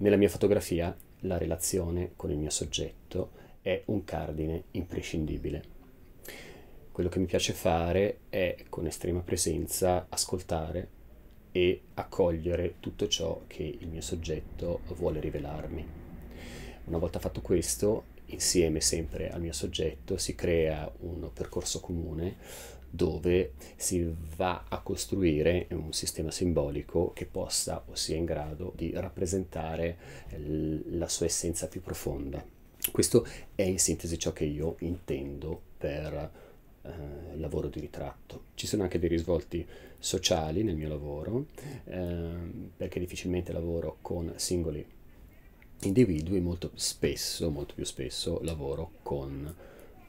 Nella mia fotografia la relazione con il mio soggetto è un cardine imprescindibile. Quello che mi piace fare è con estrema presenza ascoltare e accogliere tutto ciò che il mio soggetto vuole rivelarmi. Una volta fatto questo, insieme sempre al mio soggetto si crea un percorso comune dove si va a costruire un sistema simbolico che possa o sia in grado di rappresentare eh, la sua essenza più profonda. Questo è in sintesi ciò che io intendo per eh, lavoro di ritratto. Ci sono anche dei risvolti sociali nel mio lavoro, eh, perché difficilmente lavoro con singoli individui, molto spesso, molto più spesso, lavoro con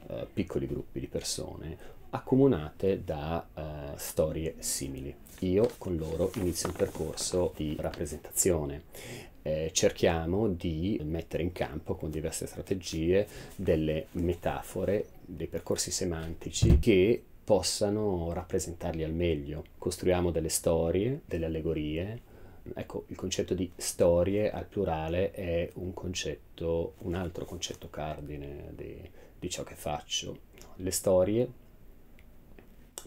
eh, piccoli gruppi di persone accomunate da eh, storie simili. Io con loro inizio un percorso di rappresentazione. Eh, cerchiamo di mettere in campo con diverse strategie delle metafore, dei percorsi semantici che possano rappresentarli al meglio. Costruiamo delle storie, delle allegorie, ecco, il concetto di storie al plurale è un concetto, un altro concetto cardine di, di ciò che faccio. Le storie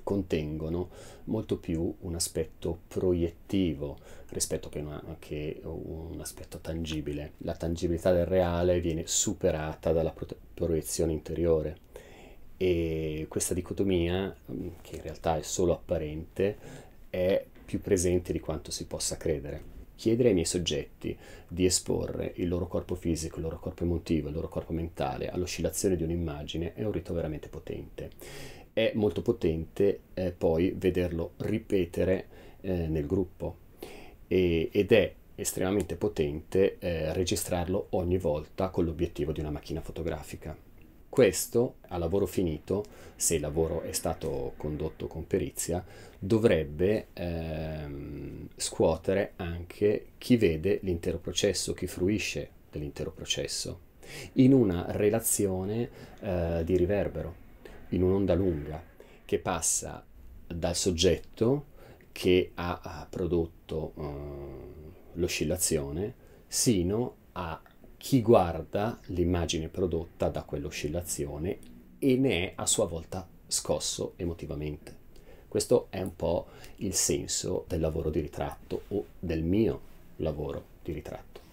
contengono molto più un aspetto proiettivo rispetto che, una, che, un aspetto tangibile. La tangibilità del reale viene superata dalla pro- proiezione interiore e questa dicotomia, che in realtà è solo apparente, è più presente di quanto si possa credere. Chiedere ai miei soggetti di esporre il loro corpo fisico, il loro corpo emotivo, il loro corpo mentale all'oscillazione di un'immagine è un rito veramente potente. È molto potente eh, poi vederlo ripetere eh, nel gruppo e, ed è estremamente potente eh, registrarlo ogni volta con l'obiettivo di una macchina fotografica. Questo, a lavoro finito, se il lavoro è stato condotto con perizia, dovrebbe ehm, scuotere anche chi vede l'intero processo, chi fruisce dell'intero processo, in una relazione eh, di riverbero, in un'onda lunga che passa dal soggetto che ha, prodotto eh, l'oscillazione sino a chi guarda l'immagine prodotta da quell'oscillazione e ne è a sua volta scosso emotivamente. Questo è un po' il senso del lavoro di ritratto o del mio lavoro di ritratto.